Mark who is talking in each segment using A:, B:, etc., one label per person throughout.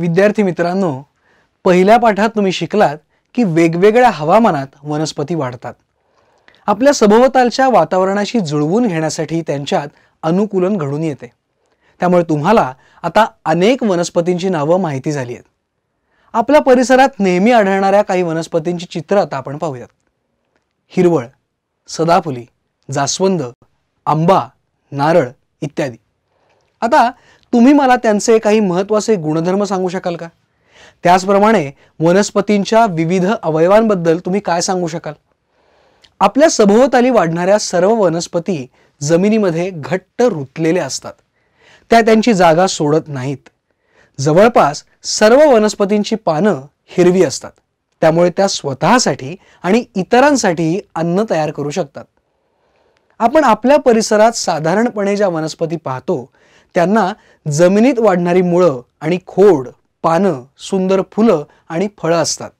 A: विद्यार्थी मित्रांनो पहिल्या पाठात तुम्ही शिकलात की वेगवेगळ्या हवामानात वनस्पती वाढतात आपल्या सभोवतालच्या वातावरणाशी जुळवून घेण्यासाठी त्यांच्यात अनुकूलन घडून येते त्यामुळे तुम्हाला आता अनेक वनस्पतींची नावं माहिती झाली आहेत आपल्या परिसरात नेहमी आढळणाऱ्या काही वनस्पतींची चित्र आता आपण पाहूयात हिरवळ सदाफुली जास्वंद आंबा नारळ इत्यादी आता तुम्ही मला त्यांचे काही महत्त्वाचे गुणधर्म सांगू शकाल का त्याचप्रमाणे वनस्पतींच्या विविध अवयवांबद्दल तुम्ही काय सांगू शकाल आपल्या सभोवताली वाढणाऱ्या सर्व वनस्पती जमिनीमध्ये घट्ट रुतलेल्या असतात त्या त्यांची जागा सोडत नाहीत जवळपास सर्व वनस्पतींची पानं हिरवी असतात त्यामुळे त्या स्वतःसाठी आणि इतरांसाठी अन्न तयार करू शकतात आपण आपल्या परिसरात साधारणपणे ज्या वनस्पती पाहतो त्यांना जमिनीत वाढणारी मुळं आणि खोड पानं सुंदर फुलं आणि फळं असतात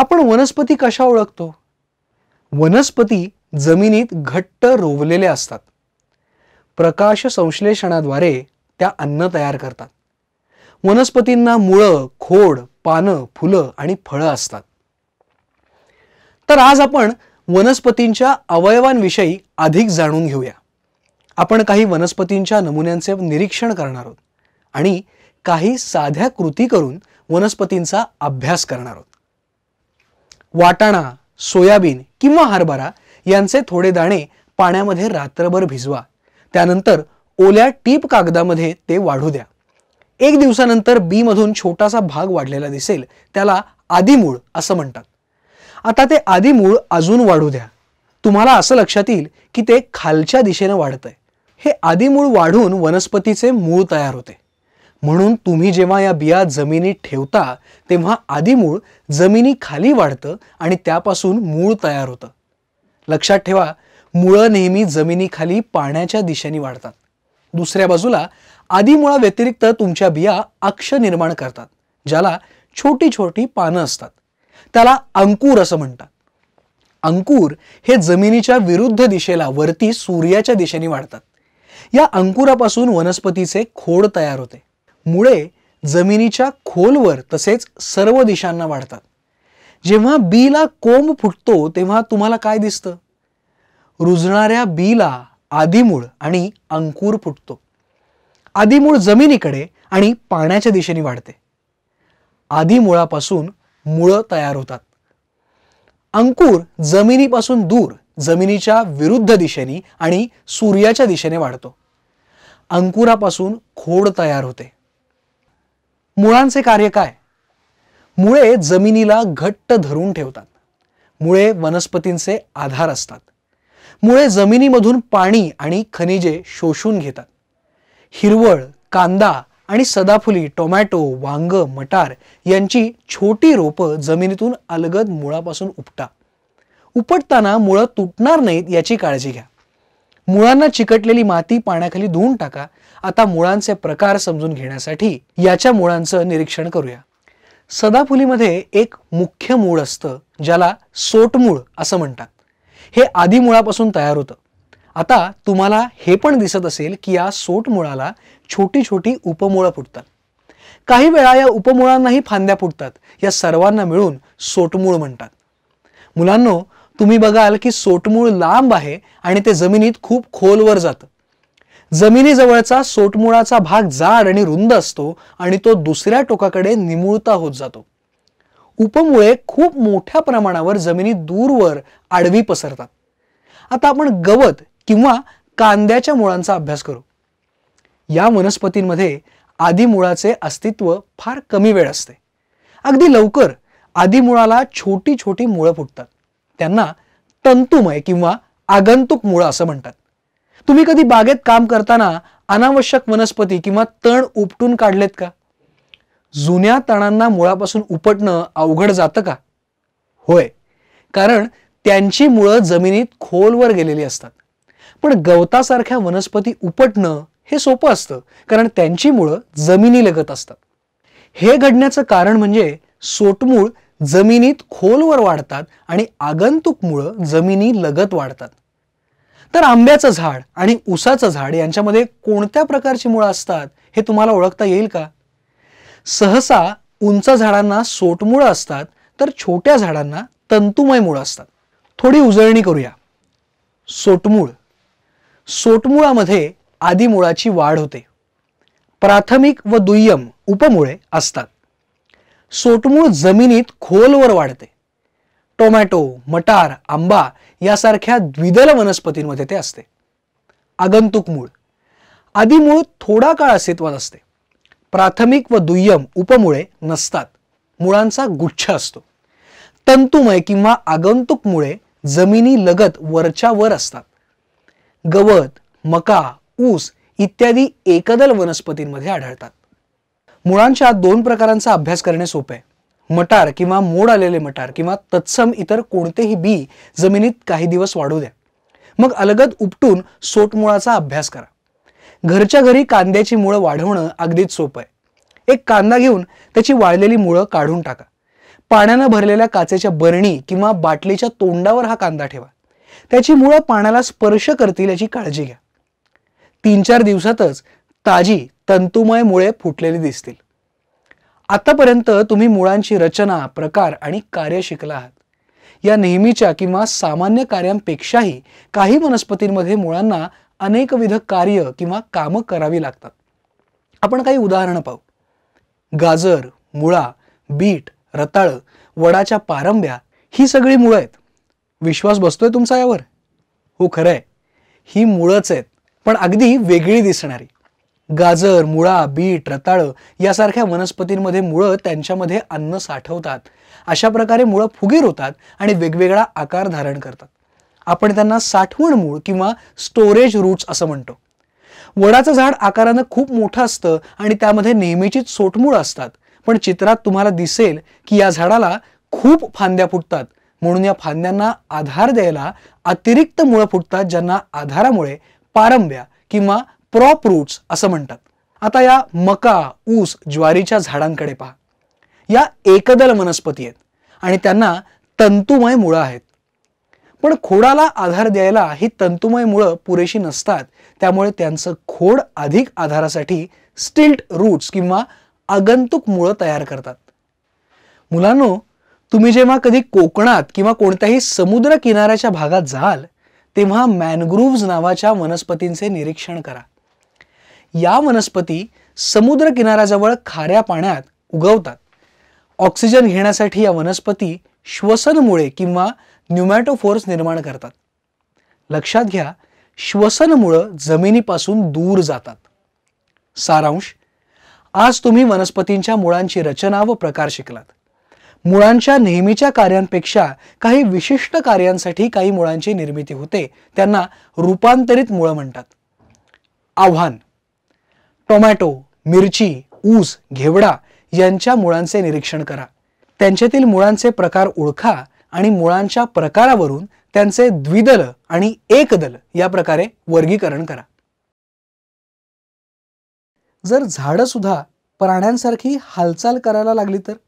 A: आपण वनस्पती कशा ओळखतो वनस्पती जमिनीत घट्ट रोवलेल्या असतात प्रकाश संश्लेषणाद्वारे त्या अन्न तयार करतात वनस्पतींना मुळं खोड पानं फुलं आणि फळं असतात तर आज आपण वनस्पतींच्या अवयवांविषयी अधिक जाणून घेऊया आपण काही वनस्पतींच्या नमुन्यांचे निरीक्षण करणार आहोत आणि काही साध्या कृती करून वनस्पतींचा अभ्यास करणार आहोत वाटाणा सोयाबीन किंवा हरभरा यांचे थोडे दाणे पाण्यामध्ये रात्रभर भिजवा त्यानंतर ओल्या टीप कागदामध्ये ते वाढू द्या एक दिवसानंतर बीमधून छोटासा भाग वाढलेला दिसेल त्याला आदिमूळ असं म्हणतात आता ते आदिमूळ अजून वाढू द्या तुम्हाला असं लक्षात येईल की ते खालच्या दिशेनं वाढतंय हे आदिमूळ वाढून वनस्पतीचे मूळ तयार होते म्हणून तुम्ही जेव्हा या बिया जमिनीत ठेवता तेव्हा आदिमूळ जमिनी खाली वाढतं आणि त्यापासून मूळ तयार होतं लक्षात ठेवा मुळं नेहमी जमिनीखाली पाण्याच्या दिशेने वाढतात दुसऱ्या बाजूला मुळा व्यतिरिक्त तुमच्या बिया अक्ष निर्माण करतात ज्याला छोटी छोटी पानं असतात त्याला अंकुर असं म्हणतात अंकुर हे जमिनीच्या विरुद्ध दिशेला वरती सूर्याच्या दिशेने वाढतात या अंकुरापासून वनस्पतीचे खोड तयार होते मुळे जमिनीच्या खोलवर तसेच सर्व दिशांना वाढतात जेव्हा बीला कोंब फुटतो तेव्हा तुम्हाला काय दिसतं रुजणाऱ्या बीला आदिमूळ आणि अंकुर फुटतो आदिमूळ जमिनीकडे आणि पाण्याच्या दिशेने वाढते आदिमुळापासून मुळं तयार होतात अंकुर जमिनीपासून दूर जमिनीच्या विरुद्ध दिशेने आणि सूर्याच्या दिशेने वाढतो अंकुरापासून खोड तयार होते मुळांचे कार्य काय मुळे जमिनीला घट्ट धरून ठेवतात मुळे वनस्पतींचे आधार असतात मुळे जमिनीमधून पाणी आणि खनिजे शोषून घेतात हिरवळ कांदा आणि सदाफुली टोमॅटो वांग मटार यांची छोटी रोपं जमिनीतून अलगद मुळापासून उपटा उपटताना मुळं तुटणार नाहीत याची काळजी घ्या मुळांना चिकटलेली माती पाण्याखाली धुवून टाका आता मुळांचे प्रकार समजून घेण्यासाठी याच्या मुळांचं निरीक्षण करूया सदाफुलीमध्ये एक मुख्य मूळ असतं ज्याला सोटमूळ असं म्हणतात हे आधी मुळापासून तयार होतं आता तुम्हाला हे पण दिसत असेल की या सोटमुळाला छोटी छोटी उपमुळं फुटतात काही वेळा या उपमुळांनाही फांद्या फुटतात या सर्वांना मिळून सोटमूळ म्हणतात मुलांना तुम्ही बघाल की सोटमूळ लांब आहे आणि ते जमिनीत खूप खोलवर जातं जमिनीजवळचा सोटमुळाचा भाग जाड आणि रुंद असतो आणि तो दुसऱ्या टोकाकडे निमुळता होत जातो उपमुळे खूप मोठ्या प्रमाणावर जमिनी दूरवर आडवी पसरतात आता आपण गवत किंवा कांद्याच्या मुळांचा अभ्यास करू या वनस्पतींमध्ये आदिमुळाचे अस्तित्व फार कमी वेळ असते अगदी लवकर आदिमुळाला मुळाला छोटी छोटी मुळं फुटतात त्यांना तंतुमय किंवा आगंतुक मुळं असं म्हणतात तुम्ही कधी बागेत काम करताना अनावश्यक वनस्पती किंवा तण उपटून काढलेत का जुन्या तणांना मुळापासून उपटणं अवघड जातं का होय कारण त्यांची मुळं जमिनीत खोलवर गेलेली असतात पण गवतासारख्या वनस्पती उपटणं हे सोपं असतं कारण त्यांची मुळं लगत असतात हे घडण्याचं कारण म्हणजे सोटमूळ जमिनीत खोलवर वाढतात आणि आगंतुक मुळं जमिनी लगत वाढतात तर आंब्याचं झाड आणि उसाचं झाड यांच्यामध्ये कोणत्या प्रकारची मुळं असतात हे तुम्हाला ओळखता येईल का सहसा उंच झाडांना सोटमुळं असतात तर छोट्या झाडांना तंतुमय मुळं असतात थोडी उजळणी करूया सोटमूळ सोटमुळामध्ये आदिमुळाची वाढ होते प्राथमिक व दुय्यम उपमुळे असतात सोटमूळ जमिनीत खोलवर वाढते टोमॅटो मटार आंबा यासारख्या द्विदल वनस्पतींमध्ये ते असते आगंतुक मूळ आदी मूळ थोडा काळ अस्तित्वात असते प्राथमिक व दुय्यम उपमुळे नसतात मुळांचा गुच्छ असतो तंतुमय किंवा आगंतुक मुळे जमिनी लगत वरच्या वर असतात गवत मका ऊस इत्यादी एकदल वनस्पतींमध्ये आढळतात मुळांच्या दोन प्रकारांचा अभ्यास करणे सोपे आहे मटार किंवा मोड आलेले मटार किंवा तत्सम इतर कोणतेही बी जमिनीत काही दिवस वाढू द्या मग अलगद उपटून सोटमुळाचा अभ्यास करा घरच्या घरी कांद्याची मुळं वाढवणं अगदीच सोपं आहे एक कांदा घेऊन त्याची वाळलेली मुळं काढून टाका पाण्यानं भरलेल्या काचेच्या बरणी किंवा बाटलीच्या तोंडावर हा कांदा ठेवा त्याची मुळं पाण्याला स्पर्श करतील याची काळजी घ्या तीन चार दिवसातच ताजी तंतुमय मुळे फुटलेली दिसतील आतापर्यंत तुम्ही मुळांची रचना प्रकार आणि कार्य शिकला आहात या नेहमीच्या किंवा सामान्य कार्यांपेक्षाही काही वनस्पतींमध्ये मुळांना अनेकविध कार्य किंवा कामं करावी लागतात आपण काही उदाहरणं पाहू गाजर मुळा बीट रताळं वडाच्या पारंब्या ही सगळी मुळं आहेत विश्वास बसतोय तुमचा यावर हो खरंय ही मुळंच आहेत पण अगदी वेगळी दिसणारी गाजर मुळा बीट रताळं यासारख्या वनस्पतींमध्ये मुळं त्यांच्यामध्ये अन्न साठवतात अशा प्रकारे मुळं फुगीर होतात आणि वेगवेगळा आकार धारण करतात आपण त्यांना साठवण मूळ किंवा स्टोरेज रूट्स असं म्हणतो वडाचं झाड आकारानं खूप मोठं असतं आणि त्यामध्ये नेहमीचीच सोटमूळ असतात पण चित्रात तुम्हाला दिसेल की या झाडाला खूप फांद्या फुटतात म्हणून या फांद्यांना आधार द्यायला अतिरिक्त मुळं फुटतात ज्यांना आधारामुळे पारंब्या किंवा प्रॉप रूट्स असं म्हणतात आता या मका ऊस ज्वारीच्या झाडांकडे पहा या एकदल वनस्पती आहेत आणि त्यांना तंतुमय मुळं आहेत पण खोडाला आधार द्यायला ही तंतुमय मुळं पुरेशी नसतात त्यामुळे त्यांचं खोड अधिक आधारासाठी स्टिल्ट रूट्स किंवा आगंतुक मुळं तयार करतात मुलांनो तुम्ही जेव्हा कधी कोकणात किंवा कोणत्याही समुद्र किनाऱ्याच्या भागात जाल तेव्हा मॅनग्रुव्ज नावाच्या वनस्पतींचे निरीक्षण करा या वनस्पती समुद्र किनाऱ्याजवळ खाऱ्या पाण्यात उगवतात ऑक्सिजन घेण्यासाठी या वनस्पती श्वसनमुळे किंवा न्युमॅटोफोर्स निर्माण करतात लक्षात घ्या श्वसनमुळं जमिनीपासून दूर जातात सारांश आज तुम्ही वनस्पतींच्या मुळांची रचना व प्रकार शिकलात मुळांच्या नेहमीच्या कार्यांपेक्षा काही विशिष्ट कार्यांसाठी काही मुळांची निर्मिती होते त्यांना रूपांतरित मुळं म्हणतात आव्हान टोमॅटो मिरची ऊस घेवडा यांच्या मुळांचे निरीक्षण करा त्यांच्यातील मुळांचे प्रकार ओळखा आणि मुळांच्या प्रकारावरून त्यांचे द्विदल आणि एकदल या प्रकारे वर्गीकरण करा जर झाड सुद्धा प्राण्यांसारखी हालचाल करायला लागली तर